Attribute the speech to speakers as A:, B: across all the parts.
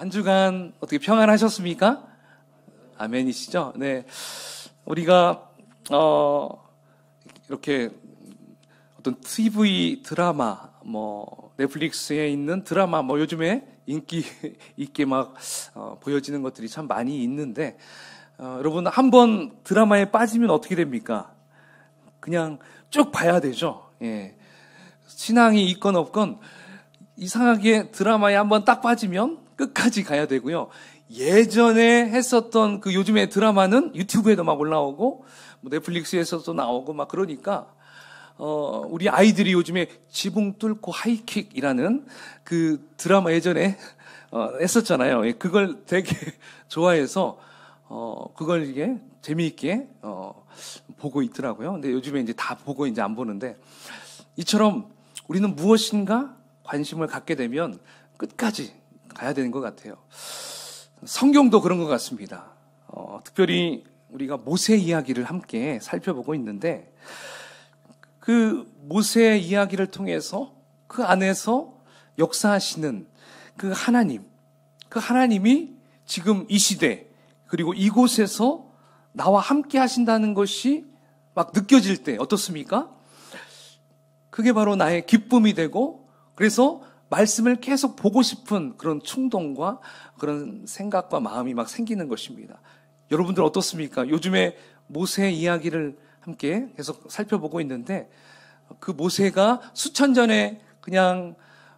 A: 한 주간 어떻게 평안하셨습니까? 아멘이시죠? 네. 우리가, 어, 이렇게 어떤 TV 드라마, 뭐, 넷플릭스에 있는 드라마, 뭐, 요즘에 인기 있게 막 어, 보여지는 것들이 참 많이 있는데, 어, 여러분, 한 번 드라마에 빠지면 어떻게 됩니까? 그냥 쭉 봐야 되죠. 예. 신앙이 있건 없건 이상하게 드라마에 한번 딱 빠지면 끝까지 가야 되고요. 예전에 했었던 그 요즘에 드라마는 유튜브에도 막 올라오고 뭐 넷플릭스에서도 나오고 막 그러니까 어, 우리 아이들이 요즘에 지붕 뚫고 하이킥이라는 그 드라마 예전에 어, 했었잖아요. 예, 그걸 되게 좋아해서 어, 그걸 이게 재미있게 어, 보고 있더라고요. 근데 요즘에 이제 다 보고 이제 안 보는데 이처럼 우리는 무엇인가 관심을 갖게 되면 끝까지 가야 되는 것 같아요. 성경도 그런 것 같습니다. 어, 특별히 우리가 모세 이야기를 함께 살펴보고 있는데 그 모세 이야기를 통해서 그 안에서 역사하시는 그 하나님, 그 하나님이 지금 이 시대 그리고 이곳에서 나와 함께 하신다는 것이 막 느껴질 때 어떻습니까? 그게 바로 나의 기쁨이 되고 그래서 말씀을 계속 보고 싶은 그런 충동과 그런 생각과 마음이 막 생기는 것입니다. 여러분들 어떻습니까? 요즘에 모세 이야기를 함께 계속 살펴보고 있는데 그 모세가 수천 전에 그냥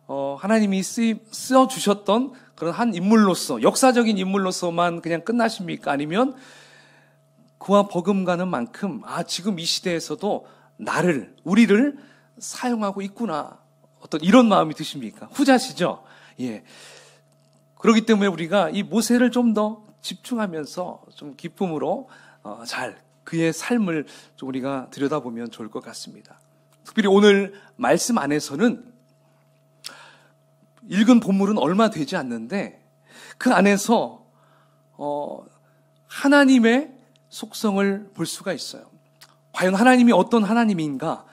A: 어, 하나님이 쓰, 써주셨던 그런 한 인물로서, 역사적인 인물로서만 그냥 끝나십니까? 아니면 그와 버금가는 만큼, 아, 지금 이 시대에서도 나를, 우리를 사용하고 있구나. 어떤 이런 마음이 드십니까? 후자시죠? 예. 그렇기 때문에 우리가 이 모세를 좀 더 집중하면서 좀 기쁨으로 어, 잘 그의 삶을 좀 우리가 들여다보면 좋을 것 같습니다. 특별히 오늘 말씀 안에서는 읽은 본물은 얼마 되지 않는데 그 안에서 어, 하나님의 속성을 볼 수가 있어요. 과연 하나님이 어떤 하나님인가?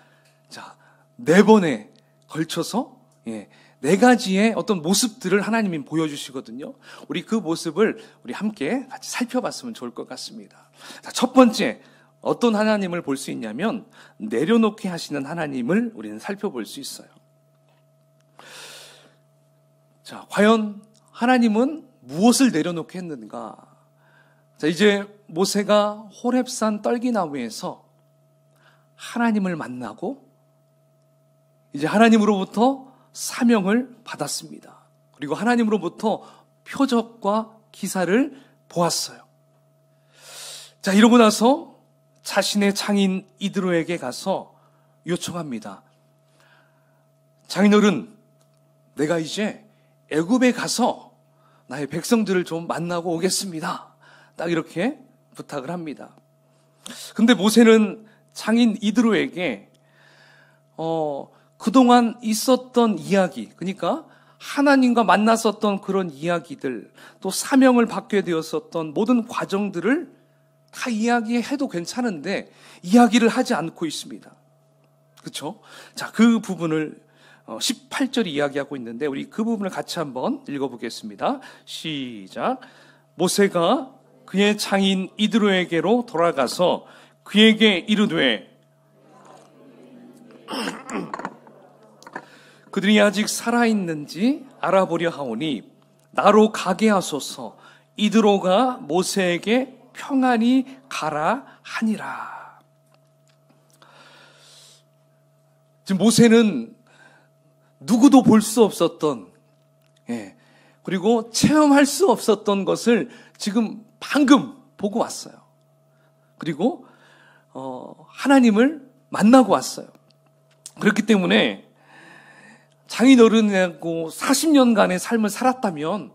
A: 자, 네 번의 걸쳐서 예, 네 가지의 어떤 모습들을 하나님이 보여주시거든요. 우리 그 모습을 우리 함께 같이 살펴봤으면 좋을 것 같습니다. 자, 첫 번째, 어떤 하나님을 볼 수 있냐면, 내려놓게 하시는 하나님을 우리는 살펴볼 수 있어요. 자, 과연 하나님은 무엇을 내려놓게 했는가? 자, 이제 모세가 호랩산 떨기나무에서 하나님을 만나고 이제 하나님으로부터 사명을 받았습니다. 그리고 하나님으로부터 표적과 기사를 보았어요. 자, 이러고 나서 자신의 장인 이드로에게 가서 요청합니다. 장인어른, 내가 이제 애굽에 가서 나의 백성들을 좀 만나고 오겠습니다. 딱 이렇게 부탁을 합니다. 근데 모세는 장인 이드로에게 어, 그동안 있었던 이야기, 그러니까 하나님과 만났었던 그런 이야기들, 또 사명을 받게 되었었던 모든 과정들을 다 이야기해도 괜찮은데 이야기를 하지 않고 있습니다. 그렇죠? 자, 그 부분을 18절이 어, 이야기하고 있는데 우리 그 부분을 같이 한번 읽어보겠습니다. 시작. 모세가 그의 장인 이드로에게로 돌아가서 그에게 이르되 그들이 아직 살아있는지 알아보려 하오니 나로 가게 하소서 이드로가 모세에게 평안히 가라 하니라. 지금 모세는 누구도 볼 수 없었던, 예, 그리고 체험할 수 없었던 것을 지금 방금 보고 왔어요. 그리고, 어, 하나님을 만나고 왔어요. 그렇기 때문에 장인 어른하고 40년간의 삶을 살았다면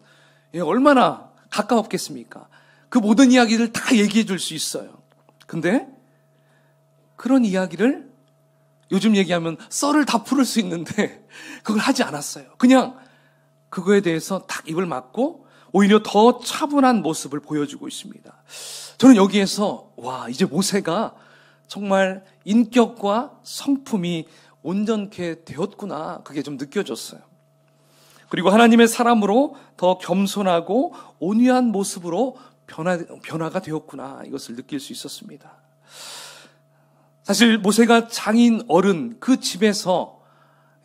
A: 얼마나 가까웠겠습니까? 그 모든 이야기를 다 얘기해 줄 수 있어요. 근데 그런 이야기를 요즘 얘기하면 썰을 다 풀을 수 있는데 그걸 하지 않았어요. 그냥 그거에 대해서 딱 입을 막고 오히려 더 차분한 모습을 보여주고 있습니다. 저는 여기에서 와 이제 모세가 정말 인격과 성품이 온전케 되었구나. 그게 좀 느껴졌어요. 그리고 하나님의 사람으로 더 겸손하고 온유한 모습으로 변화, 변화가 되었구나. 이것을 느낄 수 있었습니다. 사실 모세가 장인 어른 그 집에서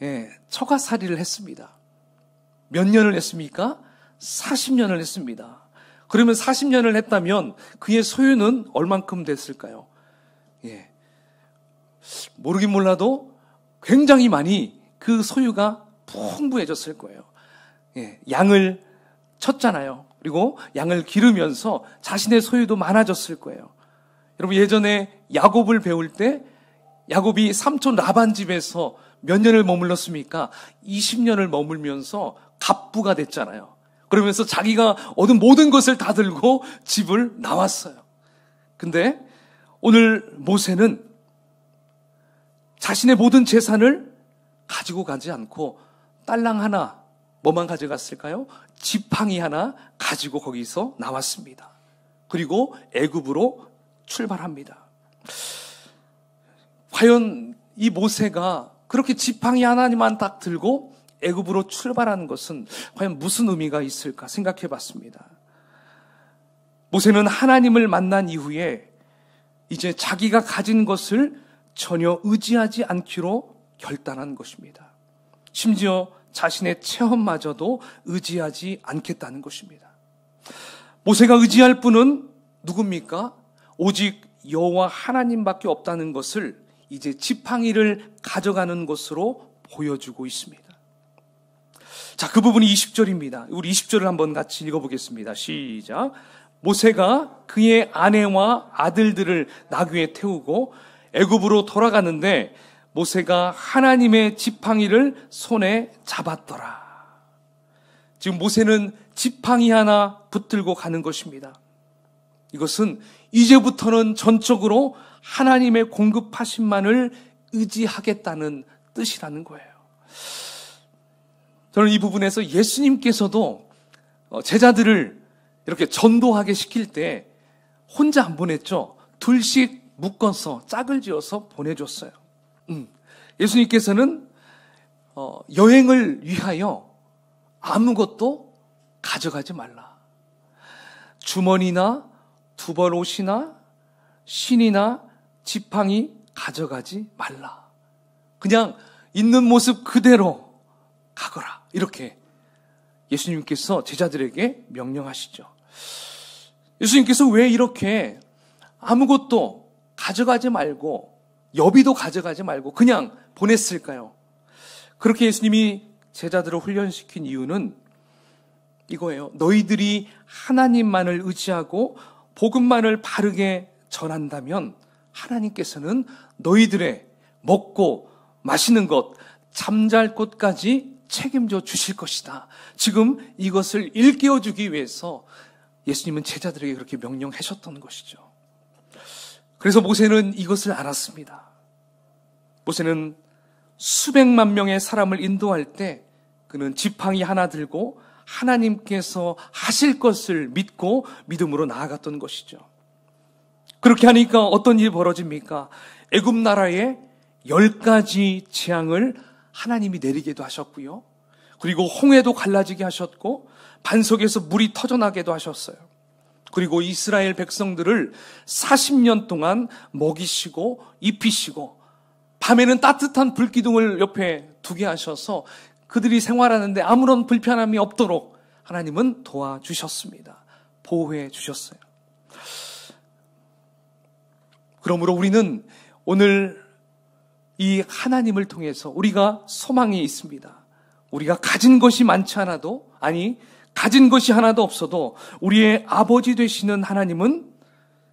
A: 예, 처가살이를 했습니다. 몇 년을 했습니까? 40년을 했습니다. 그러면 40년을 했다면 그의 소유는 얼만큼 됐을까요? 예. 모르긴 몰라도 굉장히 많이 그 소유가 풍부해졌을 거예요. 예, 양을 쳤잖아요. 그리고 양을 기르면서 자신의 소유도 많아졌을 거예요. 여러분 예전에 야곱을 배울 때 야곱이 삼촌 라반 집에서 몇 년을 머물렀습니까? 20년을 머물면서 갑부가 됐잖아요. 그러면서 자기가 얻은 모든 것을 다 들고 집을 나왔어요. 근데 오늘 모세는 자신의 모든 재산을 가지고 가지 않고 딸랑 하나 뭐만 가져갔을까요? 지팡이 하나 가지고 거기서 나왔습니다. 그리고 애굽으로 출발합니다. 과연 이 모세가 그렇게 지팡이 하나만 딱 들고 애굽으로 출발하 것은 과연 무슨 의미가 있을까 생각해 봤습니다. 모세는 하나님을 만난 이후에 이제 자기가 가진 것을 전혀 의지하지 않기로 결단한 것입니다. 심지어 자신의 체험마저도 의지하지 않겠다는 것입니다. 모세가 의지할 분은 누굽니까? 오직 여호와 하나님밖에 없다는 것을 이제 지팡이를 가져가는 것으로 보여주고 있습니다. 자, 그 부분이 20절입니다. 우리 20절을 한번 같이 읽어보겠습니다. 시작. 모세가 그의 아내와 아들들을 나귀에 태우고 애굽으로 돌아가는데 모세가 하나님의 지팡이를 손에 잡았더라. 지금 모세는 지팡이 하나 붙들고 가는 것입니다. 이것은 이제부터는 전적으로 하나님의 공급하신만을 의지하겠다는 뜻이라는 거예요. 저는 이 부분에서 예수님께서도 어, 제자들을 이렇게 전도하게 시킬 때 혼자 안 보냈죠. 둘씩 묶어서 짝을 지어서 보내줬어요. 음. 예수님께서는 어, 여행을 위하여 아무것도 가져가지 말라. 주머니나 두벌 옷이나 신이나 지팡이 가져가지 말라. 그냥 있는 모습 그대로 가거라. 이렇게 예수님께서 제자들에게 명령하시죠. 예수님께서 왜 이렇게 아무것도 가져가지 말고 여비도 가져가지 말고 그냥 보냈을까요? 그렇게 예수님이 제자들을 훈련시킨 이유는 이거예요. 너희들이 하나님만을 의지하고 복음만을 바르게 전한다면 하나님께서는 너희들의 먹고 마시는 것, 잠잘 곳까지 책임져 주실 것이다. 지금 이것을 일깨워 주기 위해서 예수님은 제자들에게 그렇게 명령하셨던 것이죠. 그래서 모세는 이것을 알았습니다. 모세는 수백만 명의 사람을 인도할 때 그는 지팡이 하나 들고 하나님께서 하실 것을 믿고 믿음으로 나아갔던 것이죠. 그렇게 하니까 어떤 일이 벌어집니까? 애굽 나라에 열 가지 재앙을 하나님이 내리기도 하셨고요. 그리고 홍해도 갈라지게 하셨고 반석에서 물이 터져나게도 하셨어요. 그리고 이스라엘 백성들을 40년 동안 먹이시고 입히시고 밤에는 따뜻한 불기둥을 옆에 두게 하셔서 그들이 생활하는데 아무런 불편함이 없도록 하나님은 도와주셨습니다. 보호해 주셨어요. 그러므로 우리는 오늘 이 하나님을 통해서 우리가 소망이 있습니다. 우리가 가진 것이 많지 않아도, 아니, 가진 것이 하나도 없어도 우리의 아버지 되시는 하나님은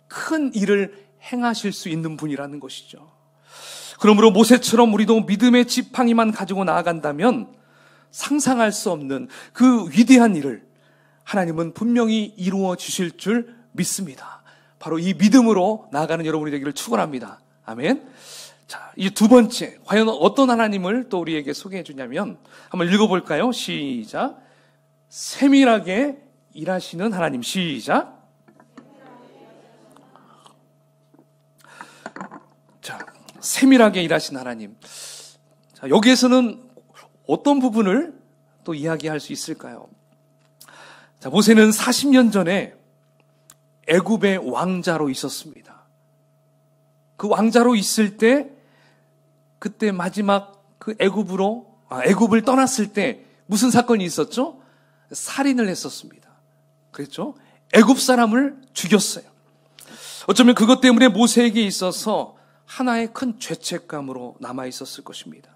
A: 큰 일을 행하실 수 있는 분이라는 것이죠. 그러므로 모세처럼 우리도 믿음의 지팡이만 가지고 나아간다면 상상할 수 없는 그 위대한 일을 하나님은 분명히 이루어 주실 줄 믿습니다. 바로 이 믿음으로 나아가는 여러분이 되기를 축원합니다. 아멘. 자, 이두 번째 과연 어떤 하나님을 또 우리에게 소개해 주냐면 한번 읽어 볼까요? 시작. 세밀하게 일하시는 하나님. 시작. 자, 세밀하게 일하시는 하나님. 자, 여기에서는 어떤 부분을 또 이야기할 수 있을까요? 자, 모세는 40년 전에 애굽의 왕자로 있었습니다. 그 왕자로 있을 때 그때 마지막 그 애굽으로 아, 애굽을 떠났을 때 무슨 사건이 있었죠? 살인을 했었습니다. 그랬죠? 애굽 사람을 죽였어요. 어쩌면 그것 때문에 모세에게 있어서 하나의 큰 죄책감으로 남아 있었을 것입니다.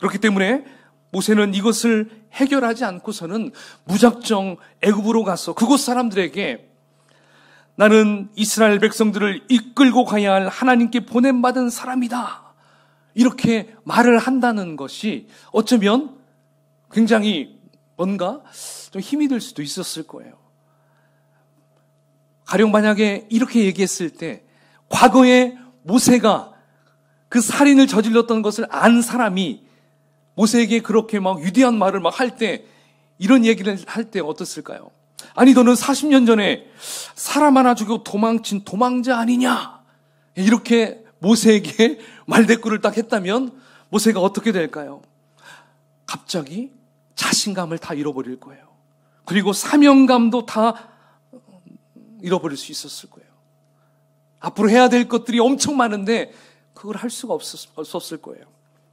A: 그렇기 때문에 모세는 이것을 해결하지 않고서는 무작정 애굽으로 가서 그곳 사람들에게 나는 이스라엘 백성들을 이끌고 가야 할 하나님께 보냄받은 사람이다. 이렇게 말을 한다는 것이 어쩌면 굉장히 뭔가 좀 힘이 들 수도 있었을 거예요. 가령 만약에 이렇게 얘기했을 때 과거에 모세가 그 살인을 저질렀던 것을 안 사람이 모세에게 그렇게 막 위대한 말을 막 할 때 이런 얘기를 할 때어땠을까요 아니 너는 40년 전에 사람 하나 죽이고 도망친 도망자 아니냐? 이렇게 모세에게 말대꾸를 딱 했다면 모세가 어떻게 될까요? 갑자기 자신감을 다 잃어버릴 거예요. 그리고 사명감도 다 잃어버릴 수 있었을 거예요. 앞으로 해야 될 것들이 엄청 많은데 그걸 할 수가 없었, 을 거예요.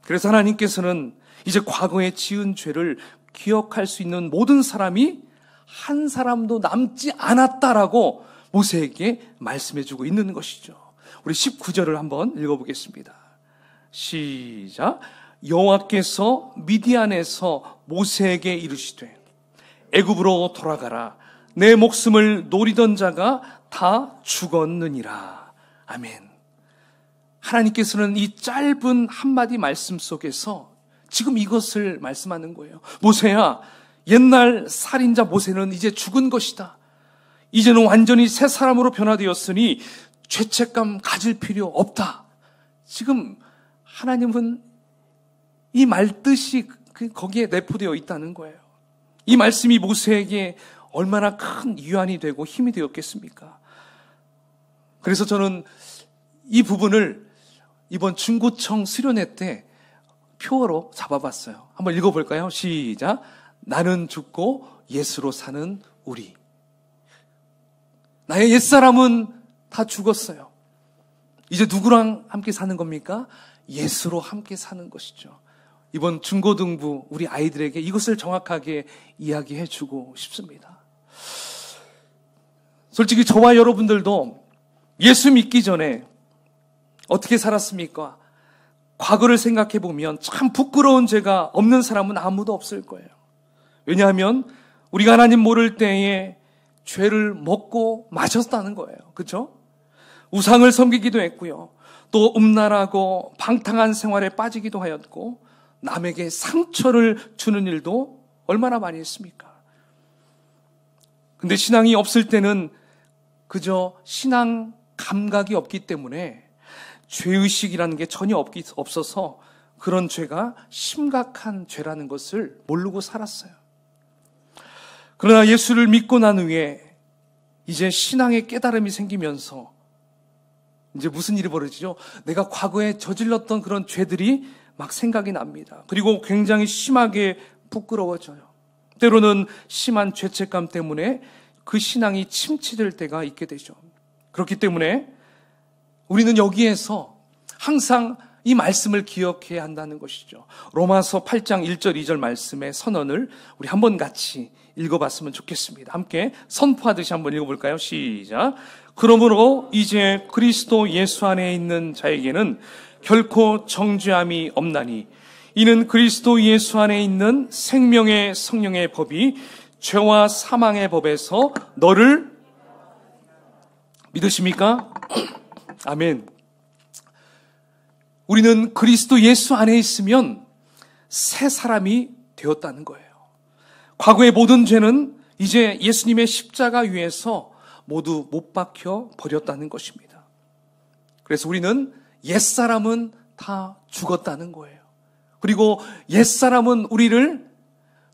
A: 그래서 하나님께서는 이제 과거에 지은 죄를 기억할 수 있는 모든 사람이 한 사람도 남지 않았다라고 모세에게 말씀해주고 있는 것이죠. 우리 19절을 한번 읽어보겠습니다. 시작. 여호와께서 미디안에서 모세에게 이르시되 애굽으로 돌아가라 내 목숨을 노리던 자가 다 죽었느니라 아멘. 하나님께서는 이 짧은 한마디 말씀 속에서 지금 이것을 말씀하는 거예요. 모세야 옛날 살인자 모세는 이제 죽은 것이다. 이제는 완전히 새 사람으로 변화되었으니 죄책감 가질 필요 없다. 지금 하나님은 이 말뜻이 그, 거기에 내포되어 있다는 거예요. 이 말씀이 모세에게 얼마나 큰 위안이 되고 힘이 되었겠습니까? 그래서 저는 이 부분을 이번 중고청 수련회 때 표어로 잡아봤어요. 한번 읽어볼까요? 시작. 나는 죽고 예수로 사는 우리. 나의 옛사람은 다 죽었어요. 이제 누구랑 함께 사는 겁니까? 예수로 함께 사는 것이죠. 이번 중고등부 우리 아이들에게 이것을 정확하게 이야기해 주고 싶습니다. 솔직히 저와 여러분들도 예수 믿기 전에 어떻게 살았습니까? 과거를 생각해 보면 참 부끄러운 죄가 없는 사람은 아무도 없을 거예요. 왜냐하면 우리가 하나님 모를 때에 죄를 먹고 마셨다는 거예요. 그렇죠? 우상을 섬기기도 했고요. 또 음란하고 방탕한 생활에 빠지기도 하였고 남에게 상처를 주는 일도 얼마나 많이 했습니까? 근데 신앙이 없을 때는 그저 신앙 감각이 없기 때문에 죄의식이라는 게 전혀 없기, 없어서 그런 죄가 심각한 죄라는 것을 모르고 살았어요. 그러나 예수를 믿고 난 후에 이제 신앙의 깨달음이 생기면서 이제 무슨 일이 벌어지죠? 내가 과거에 저질렀던 그런 죄들이 막 생각이 납니다. 그리고 굉장히 심하게 부끄러워져요. 때로는 심한 죄책감 때문에 그 신앙이 침체될 때가 있게 되죠. 그렇기 때문에 우리는 여기에서 항상 이 말씀을 기억해야 한다는 것이죠. 로마서 8장 1절 2절 말씀의 선언을 우리 한번 같이 읽어봤으면 좋겠습니다. 함께 선포하듯이 한번 읽어볼까요? 시작. 그러므로 이제 그리스도 예수 안에 있는 자에게는 결코 정죄함이 없나니 이는 그리스도 예수 안에 있는 생명의 성령의 법이 죄와 사망의 법에서 너를 믿으십니까? 아멘. 우리는 그리스도 예수 안에 있으면 새 사람이 되었다는 거예요. 과거의 모든 죄는 이제 예수님의 십자가 위에서 모두 못 박혀 버렸다는 것입니다. 그래서 우리는 옛사람은 다 죽었다는 거예요. 그리고 옛사람은 우리를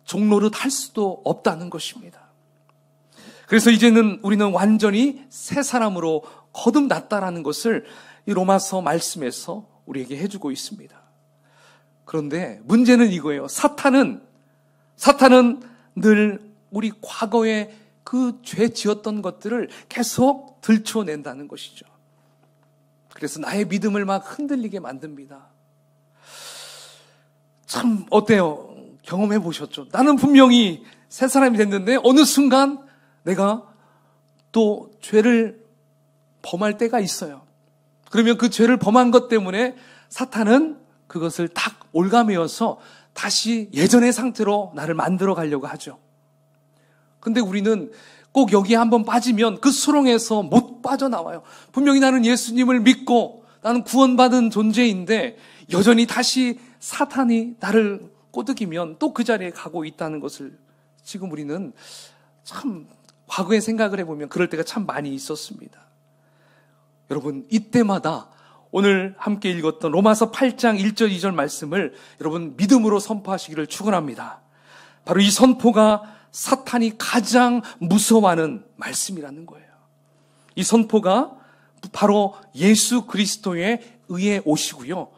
A: 종로릇 할 수도 없다는 것입니다. 그래서 이제는 우리는 완전히 새 사람으로 거듭났다라는 것을 이 로마서 말씀에서 우리에게 해주고 있습니다. 그런데 문제는 이거예요. 사탄은, 사탄은 늘 우리 과거에 그 죄 지었던 것들을 계속 들춰낸다는 것이죠. 그래서 나의 믿음을 막 흔들리게 만듭니다. 참 어때요? 경험해 보셨죠? 나는 분명히 새 사람이 됐는데 어느 순간 내가 또 죄를 범할 때가 있어요. 그러면 그 죄를 범한 것 때문에 사탄은 그것을 딱 올가매어서 다시 예전의 상태로 나를 만들어 가려고 하죠. 근데 우리는 꼭 여기에 한번 빠지면 그 수렁에서 못 빠져나와요. 분명히 나는 예수님을 믿고 나는 구원받은 존재인데 여전히 다시 사탄이 나를 꼬드기면 또 그 자리에 가고 있다는 것을 지금 우리는 참 과거에 생각을 해보면 그럴 때가 참 많이 있었습니다. 여러분, 이때마다 오늘 함께 읽었던 로마서 8장 1절 2절 말씀을 여러분 믿음으로 선포하시기를 축원합니다. 바로 이 선포가 사탄이 가장 무서워하는 말씀이라는 거예요. 이 선포가 바로 예수 그리스도의 의에 오시고요.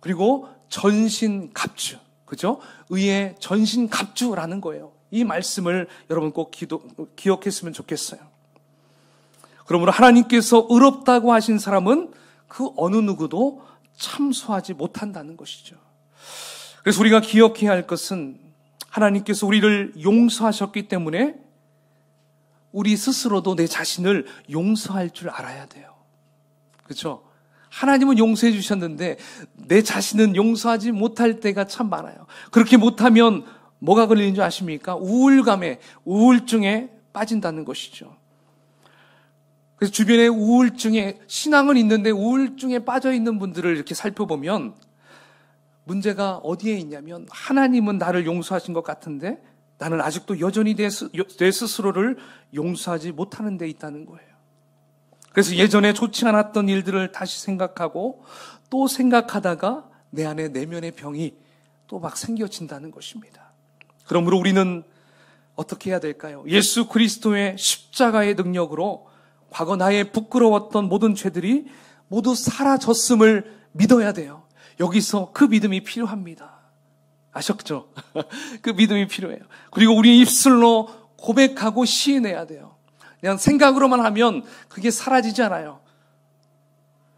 A: 그리고 전신 갑주. 그죠? 의의 전신 갑주라는 거예요. 이 말씀을 여러분 꼭 기도, 기억했으면 좋겠어요. 그러므로 하나님께서 의롭다고 하신 사람은 그 어느 누구도 참소하지 못한다는 것이죠. 그래서 우리가 기억해야 할 것은 하나님께서 우리를 용서하셨기 때문에 우리 스스로도 내 자신을 용서할 줄 알아야 돼요. 그렇죠? 하나님은 용서해 주셨는데 내 자신은 용서하지 못할 때가 참 많아요. 그렇게 못하면 뭐가 걸리는 줄 아십니까? 우울감에 우울증에 빠진다는 것이죠. 그래서 주변에 우울증에 신앙은 있는데 우울증에 빠져 있는 분들을 이렇게 살펴보면 문제가 어디에 있냐면 하나님은 나를 용서하신 것 같은데 나는 아직도 여전히 내, 스, 내 스스로를 용서하지 못하는 데 있다는 거예요. 그래서 예전에 좋지 않았던 일들을 다시 생각하고 또 생각하다가 내 안에 내면의 병이 또 막 생겨진다는 것입니다. 그러므로 우리는 어떻게 해야 될까요? 예수 그리스도의 십자가의 능력으로 과거 나의 부끄러웠던 모든 죄들이 모두 사라졌음을 믿어야 돼요. 여기서 그 믿음이 필요합니다. 아셨죠? 그 믿음이 필요해요. 그리고 우리 입술로 고백하고 시인해야 돼요. 그냥 생각으로만 하면 그게 사라지잖아요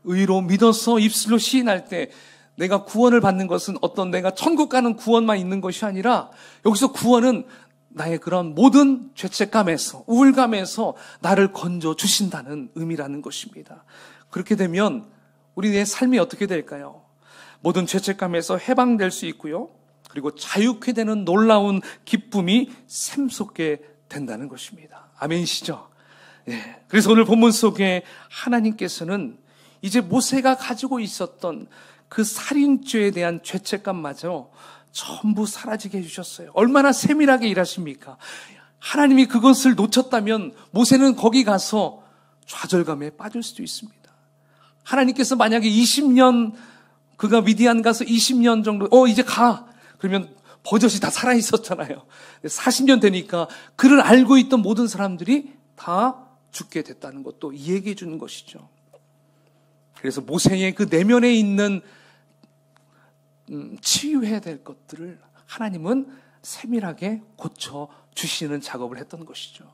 A: 의로 믿어서 입술로 시인할 때 내가 구원을 받는 것은 어떤 내가 천국 가는 구원만 있는 것이 아니라 여기서 구원은 나의 그런 모든 죄책감에서 우울감에서 나를 건져 주신다는 의미라는 것입니다. 그렇게 되면 우리의 삶이 어떻게 될까요? 모든 죄책감에서 해방될 수 있고요. 그리고 자유케 되는 놀라운 기쁨이 샘솟게 된다는 것입니다. 아멘이시죠? 예. 그래서 오늘 본문 속에 하나님께서는 이제 모세가 가지고 있었던 그 살인죄에 대한 죄책감마저 전부 사라지게 해주셨어요. 얼마나 세밀하게 일하십니까? 하나님이 그것을 놓쳤다면 모세는 거기 가서 좌절감에 빠질 수도 있습니다. 하나님께서 만약에 20년 그가 미디안 가서 20년 정도, 어, 이제 가! 그러면 버젓이 다 살아있었잖아요. 40년 되니까 그를 알고 있던 모든 사람들이 다 죽게 됐다는 것도 얘기해 주는 것이죠. 그래서 모세의 그 내면에 있는 음, 치유해야 될 것들을 하나님은 세밀하게 고쳐 주시는 작업을 했던 것이죠.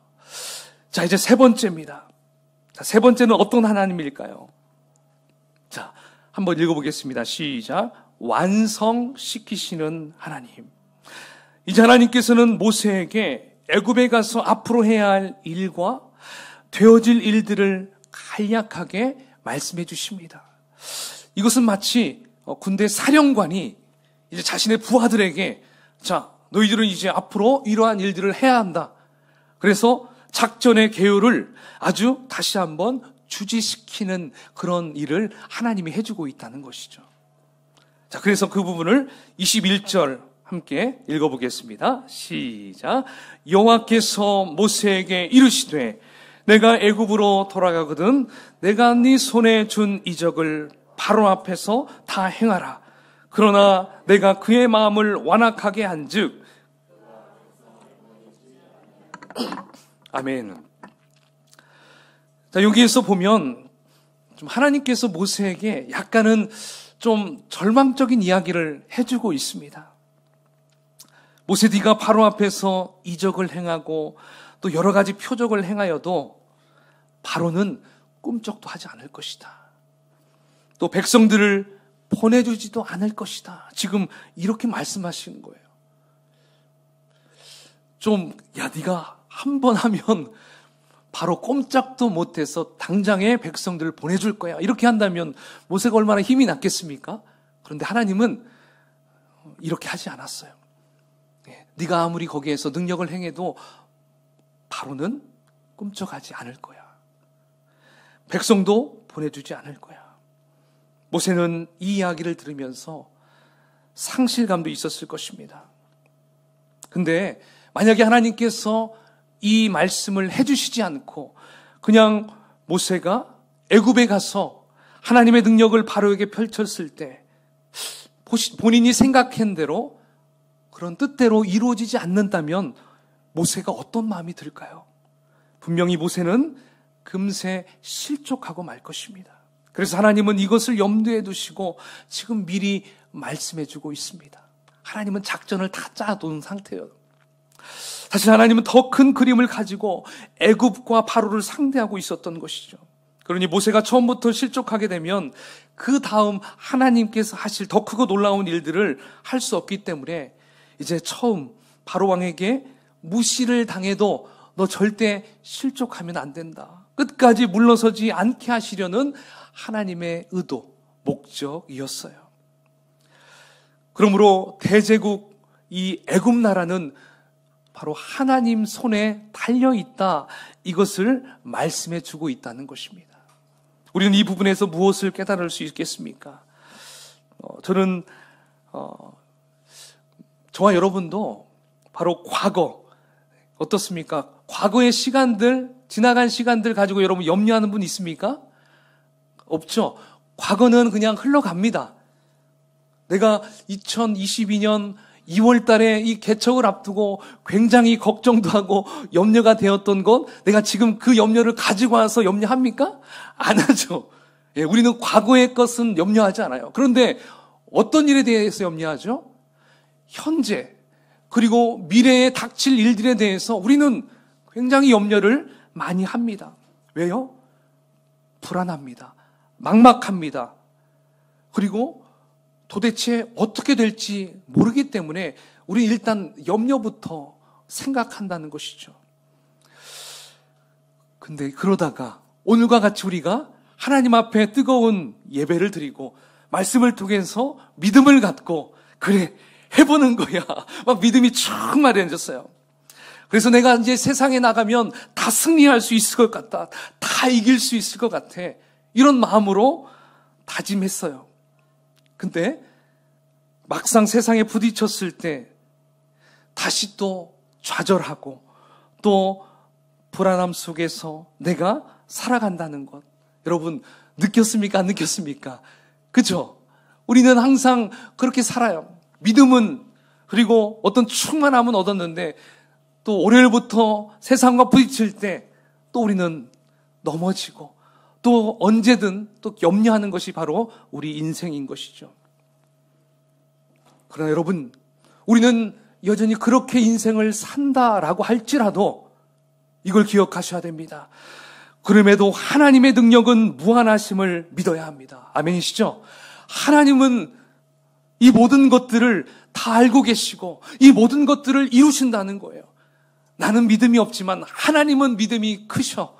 A: 자, 이제 세 번째입니다. 자, 세 번째는 어떤 하나님일까요? 한번 읽어보겠습니다. 시작. 완성시키시는 하나님. 이제 하나님께서는 모세에게 애굽에 가서 앞으로 해야 할 일과 되어질 일들을 간략하게 말씀해 주십니다. 이것은 마치 어, 군대 사령관이 이제 자신의 부하들에게 자 너희들은 이제 앞으로 이러한 일들을 해야 한다. 그래서 작전의 개요를 아주 다시 한번 주지시키는 그런 일을 하나님이 해주고 있다는 것이죠. 자, 그래서 그 부분을 21절 함께 읽어보겠습니다. 시작. 여호와께서 모세에게 이르시되 내가 애굽으로 돌아가거든 내가 네 손에 준 이적을 바로 앞에서 다 행하라. 그러나 내가 그의 마음을 완악하게 한즉 아멘. 자, 여기에서 보면 좀 하나님께서 모세에게 약간은 좀 절망적인 이야기를 해주고 있습니다. 모세 네가 바로 앞에서 이적을 행하고 또 여러 가지 표적을 행하여도 바로는 꿈쩍도 하지 않을 것이다. 또 백성들을 보내주지도 않을 것이다. 지금 이렇게 말씀하시는 거예요. 좀야 네가 한 번 하면 바로 꼼짝도 못해서 당장에 백성들을 보내줄 거야. 이렇게 한다면 모세가 얼마나 힘이 났겠습니까? 그런데 하나님은 이렇게 하지 않았어요. 예, 네가 아무리 거기에서 능력을 행해도 바로는 꿈쩍하지 않을 거야. 백성도 보내주지 않을 거야. 모세는 이 이야기를 들으면서 상실감도 있었을 것입니다. 근데 만약에 하나님께서 이 말씀을 해주시지 않고 그냥 모세가 애굽에 가서 하나님의 능력을 바로에게 펼쳤을 때 본인이 생각한 대로 그런 뜻대로 이루어지지 않는다면 모세가 어떤 마음이 들까요? 분명히 모세는 금세 실족하고 말 것입니다. 그래서 하나님은 이것을 염두에 두시고 지금 미리 말씀해 주고 있습니다. 하나님은 작전을 다 짜둔 상태예요. 사실 하나님은 더 큰 그림을 가지고 애굽과 바로를 상대하고 있었던 것이죠. 그러니 모세가 처음부터 실족하게 되면 그 다음 하나님께서 하실 더 크고 놀라운 일들을 할 수 없기 때문에 이제 처음 바로 왕에게 무시를 당해도 너 절대 실족하면 안 된다. 끝까지 물러서지 않게 하시려는 하나님의 의도, 목적이었어요. 그러므로 대제국 이 애굽 나라는 바로 하나님 손에 달려 있다. 이것을 말씀해 주고 있다는 것입니다. 우리는 이 부분에서 무엇을 깨달을 수 있겠습니까? 어, 저는 어, 저와 여러분도 바로 과거 어떻습니까? 과거의 시간들 지나간 시간들 가지고 여러분 염려하는 분 있습니까? 없죠. 과거는 그냥 흘러갑니다. 내가 2022년 2월 달에 이 개척을 앞두고 굉장히 걱정도 하고 염려가 되었던 것 내가 지금 그 염려를 가지고 와서 염려합니까? 안 하죠. 예, 우리는 과거의 것은 염려하지 않아요. 그런데 어떤 일에 대해서 염려하죠? 현재 그리고 미래에 닥칠 일들에 대해서 우리는 굉장히 염려를 많이 합니다. 왜요? 불안합니다. 막막합니다. 그리고 도대체 어떻게 될지 모르기 때문에 우리 일단 염려부터 생각한다는 것이죠. 근데 그러다가 오늘과 같이 우리가 하나님 앞에 뜨거운 예배를 드리고 말씀을 통해서 믿음을 갖고 그래 해보는 거야. 막 믿음이 쭉 마련해졌어요. 그래서 내가 이제 세상에 나가면 다 승리할 수 있을 것 같다. 다 이길 수 있을 것 같아. 이런 마음으로 다짐했어요. 근데 막상 세상에 부딪혔을 때 다시 또 좌절하고 또 불안함 속에서 내가 살아간다는 것. 여러분, 느꼈습니까? 안 느꼈습니까? 그죠? 우리는 항상 그렇게 살아요. 믿음은 그리고 어떤 충만함은 얻었는데 또 월요일부터 세상과 부딪힐 때 또 우리는 넘어지고 또 언제든 또 염려하는 것이 바로 우리 인생인 것이죠. 그러나 여러분, 우리는 여전히 그렇게 인생을 산다라고 할지라도 이걸 기억하셔야 됩니다. 그럼에도 하나님의 능력은 무한하심을 믿어야 합니다. 아멘이시죠? 하나님은 이 모든 것들을 다 알고 계시고 이 모든 것들을 이루신다는 거예요. 나는 믿음이 없지만 하나님은 믿음이 크셔.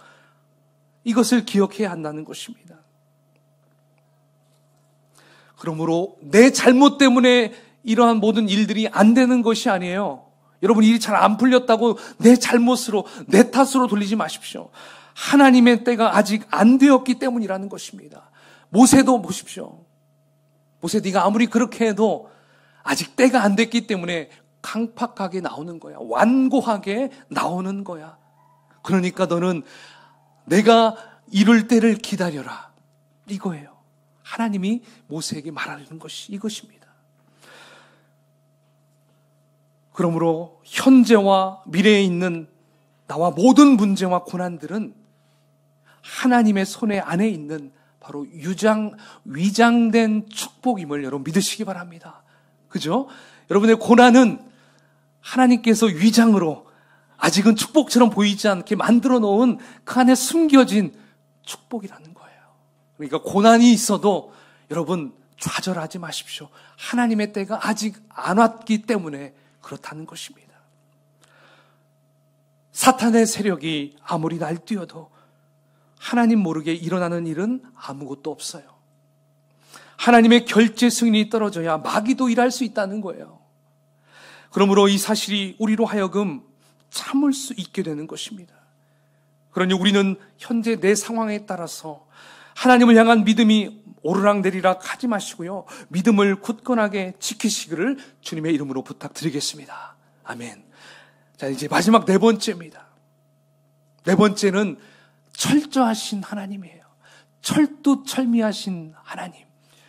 A: 이것을 기억해야 한다는 것입니다. 그러므로 내 잘못 때문에 이러한 모든 일들이 안 되는 것이 아니에요. 여러분 일이 잘 안 풀렸다고 내 잘못으로 내 탓으로 돌리지 마십시오. 하나님의 때가 아직 안 되었기 때문이라는 것입니다. 모세도 보십시오. 모세 네가 아무리 그렇게 해도 아직 때가 안 됐기 때문에 강팍하게 나오는 거야. 완고하게 나오는 거야. 그러니까 너는 내가 이룰 때를 기다려라. 이거예요. 하나님이 모세에게 말하는 것이 이것입니다. 그러므로 현재와 미래에 있는 나와 모든 문제와 고난들은 하나님의 손에 안에 있는 바로 유장, 위장된 축복임을 여러분 믿으시기 바랍니다. 그죠? 여러분의 고난은 하나님께서 위장으로 아직은 축복처럼 보이지 않게 만들어 놓은 그 안에 숨겨진 축복이라는 거예요. 그러니까 고난이 있어도 여러분 좌절하지 마십시오. 하나님의 때가 아직 안 왔기 때문에 그렇다는 것입니다. 사탄의 세력이 아무리 날뛰어도 하나님 모르게 일어나는 일은 아무것도 없어요. 하나님의 결제 승인이 떨어져야 마귀도 일할 수 있다는 거예요. 그러므로 이 사실이 우리로 하여금 참을 수 있게 되는 것입니다. 그러니 우리는 현재 내 상황에 따라서 하나님을 향한 믿음이 오르락내리락 하지 마시고요. 믿음을 굳건하게 지키시기를 주님의 이름으로 부탁드리겠습니다. 아멘. 자, 이제 마지막 네 번째입니다. 네 번째는 철저하신 하나님이에요. 철두철미하신 하나님.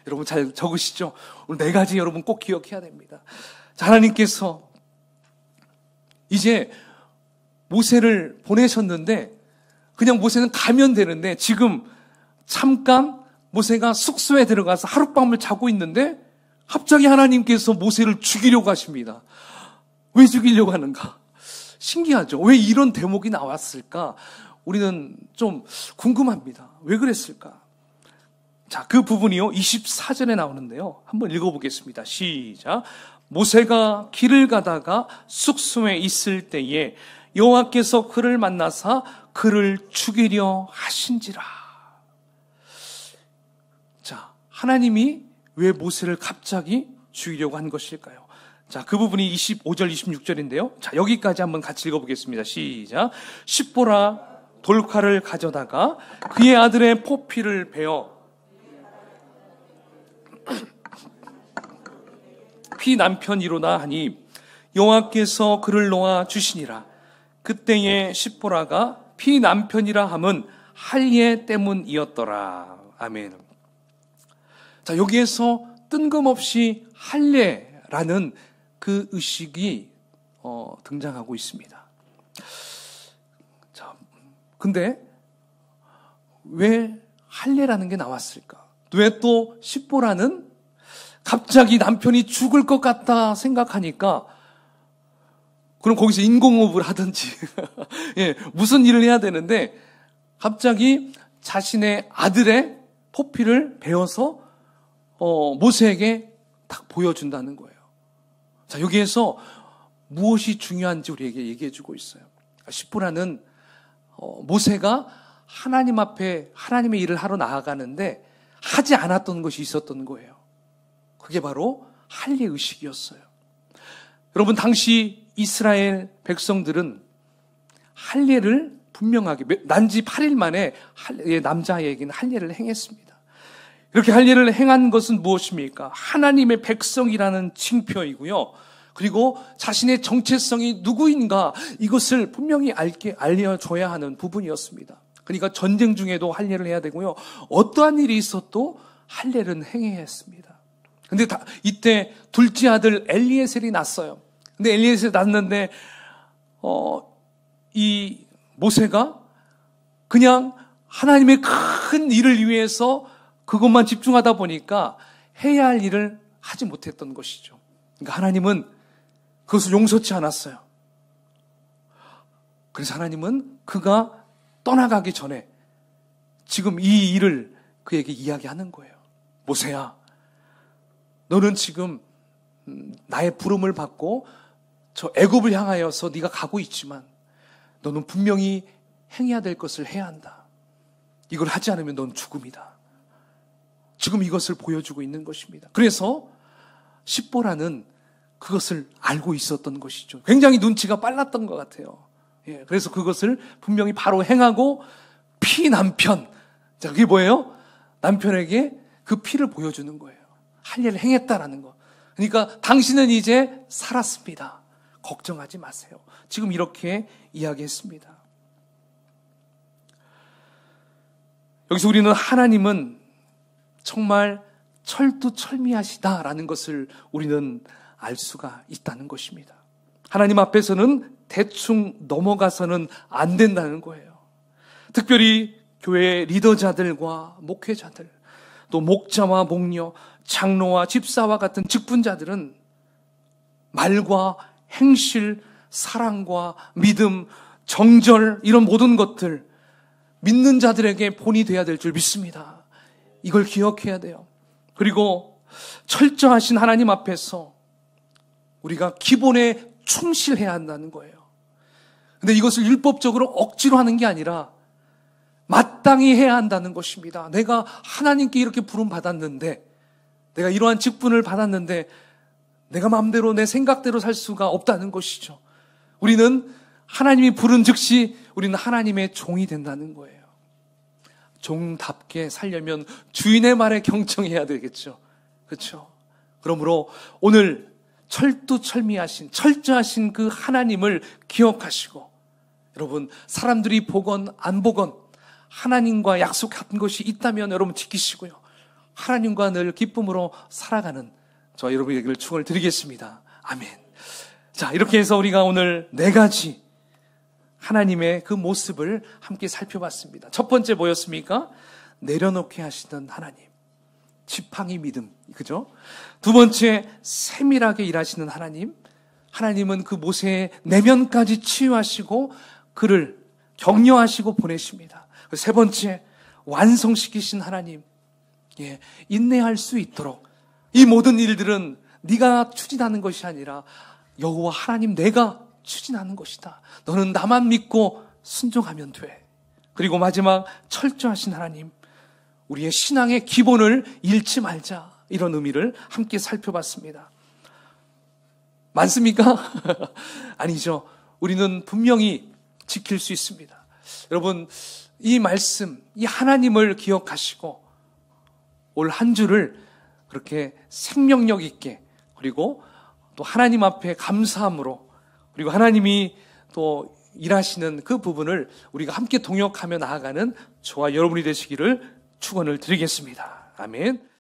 A: 여러분 잘 적으시죠? 오늘 네 가지 여러분 꼭 기억해야 됩니다. 자, 하나님께서 이제 모세를 보내셨는데 그냥 모세는 가면 되는데 지금 잠깐 모세가 숙소에 들어가서 하룻밤을 자고 있는데 갑자기 하나님께서 모세를 죽이려고 하십니다. 왜 죽이려고 하는가? 신기하죠. 왜 이런 대목이 나왔을까? 우리는 좀 궁금합니다. 왜 그랬을까? 자, 그 부분이요. 24절에 나오는데요. 한번 읽어보겠습니다. 시작. 모세가 길을 가다가 숙소에 있을 때에 여호와께서 그를 만나사 그를 죽이려 하신지라. 자, 하나님이 왜 모세를 갑자기 죽이려고 한 것일까요? 자, 그 부분이 25절, 26절인데요. 자, 여기까지 한번 같이 읽어보겠습니다. 시작. 십보라 돌칼을 가져다가 그의 아들의 포피를 베어 피 남편이로다 하니 여호와께서 그를 놓아 주시니라. 그때에 시보라가 피남편이라 함은 할례 때문이었더라. 아멘. 자, 여기에서 뜬금없이 할례라는 그 의식이 어, 등장하고 있습니다. 자, 근데 왜 할례라는 게 나왔을까? 왜또 십보라는 갑자기 남편이 죽을 것 같다 생각하니까 그럼 거기서 인공호흡을 하든지, 예, 무슨 일을 해야 되는데, 갑자기 자신의 아들의 포피를 베어서, 어, 모세에게 딱 보여준다는 거예요. 자, 여기에서 무엇이 중요한지 우리에게 얘기해주고 있어요. 아, 십부라는 어, 모세가 하나님 앞에 하나님의 일을 하러 나아가는데 하지 않았던 것이 있었던 거예요. 그게 바로 할례 의식이었어요. 여러분 당시 이스라엘 백성들은 할례를 분명하게 난지 8일 만에 남자에게는 할례를 행했습니다. 이렇게 할례를 행한 것은 무엇입니까? 하나님의 백성이라는 칭표이고요. 그리고 자신의 정체성이 누구인가 이것을 분명히 알게 알려줘야 하는 부분이었습니다. 그러니까 전쟁 중에도 할례를 해야 되고요. 어떠한 일이 있어도 할례는 행해야 했습니다. 근데 다, 이때 둘째 아들 엘리에셀이 났어요. 근데 엘리에스에 났는데 어, 이 모세가 그냥 하나님의 큰 일을 위해서 그것만 집중하다 보니까 해야 할 일을 하지 못했던 것이죠. 그러니까 하나님은 그것을 용서치 않았어요. 그래서 하나님은 그가 떠나가기 전에 지금 이 일을 그에게 이야기하는 거예요. 모세야, 너는 지금 음, 나의 부름을 받고 저 애굽을 향하여서 네가 가고 있지만 너는 분명히 행해야 될 것을 해야 한다. 이걸 하지 않으면 넌 죽음이다. 지금 이것을 보여주고 있는 것입니다. 그래서 십보라는 그것을 알고 있었던 것이죠. 굉장히 눈치가 빨랐던 것 같아요. 예, 그래서 그것을 분명히 바로 행하고 피 남편. 자, 그게 뭐예요? 남편에게 그 피를 보여주는 거예요. 할 일을 행했다라는 거. 그러니까 당신은 이제 살았습니다. 걱정하지 마세요. 지금 이렇게 이야기했습니다. 여기서 우리는 하나님은 정말 철두철미하시다라는 것을 우리는 알 수가 있다는 것입니다. 하나님 앞에서는 대충 넘어가서는 안 된다는 거예요. 특별히 교회 리더자들과 목회자들, 또 목자와 목녀, 장로와 집사와 같은 직분자들은 말과 행실, 사랑과 믿음, 정절, 이런 모든 것들 믿는 자들에게 본이 돼야 될 줄 믿습니다. 이걸 기억해야 돼요. 그리고 철저하신 하나님 앞에서 우리가 기본에 충실해야 한다는 거예요. 근데 이것을 율법적으로 억지로 하는 게 아니라 마땅히 해야 한다는 것입니다. 내가 하나님께 이렇게 부름 받았는데, 내가 이러한 직분을 받았는데 내가 마음대로 내 생각대로 살 수가 없다는 것이죠. 우리는 하나님이 부른 즉시 우리는 하나님의 종이 된다는 거예요. 종답게 살려면 주인의 말에 경청해야 되겠죠. 그렇죠? 그러므로 오늘 철두철미하신 철저하신 그 하나님을 기억하시고 여러분 사람들이 보건 안 보건 하나님과 약속한 것이 있다면 여러분 지키시고요. 하나님과 늘 기쁨으로 살아가는 저와 여러분에게를 축원을 드리겠습니다. 아멘. 자, 이렇게 해서 우리가 오늘 네 가지 하나님의 그 모습을 함께 살펴봤습니다. 첫 번째 뭐였습니까? 내려놓게 하시던 하나님. 지팡이 믿음. 그죠? 두 번째, 세밀하게 일하시는 하나님. 하나님은 그 모세의 내면까지 치유하시고 그를 격려하시고 보내십니다. 세 번째, 완성시키신 하나님. 예, 인내할 수 있도록 이 모든 일들은 네가 추진하는 것이 아니라 여호와 하나님 내가 추진하는 것이다. 너는 나만 믿고 순종하면 돼. 그리고 마지막 철저하신 하나님, 우리의 신앙의 기본을 잃지 말자. 이런 의미를 함께 살펴봤습니다. 많습니까? 아니죠. 우리는 분명히 지킬 수 있습니다. 여러분, 이 말씀, 이 하나님을 기억하시고 올 한 주를 그렇게 생명력 있게 그리고 또 하나님 앞에 감사함으로 그리고 하나님이 또 일하시는 그 부분을 우리가 함께 동역하며 나아가는 저와 여러분이 되시기를 축원을 드리겠습니다. 아멘.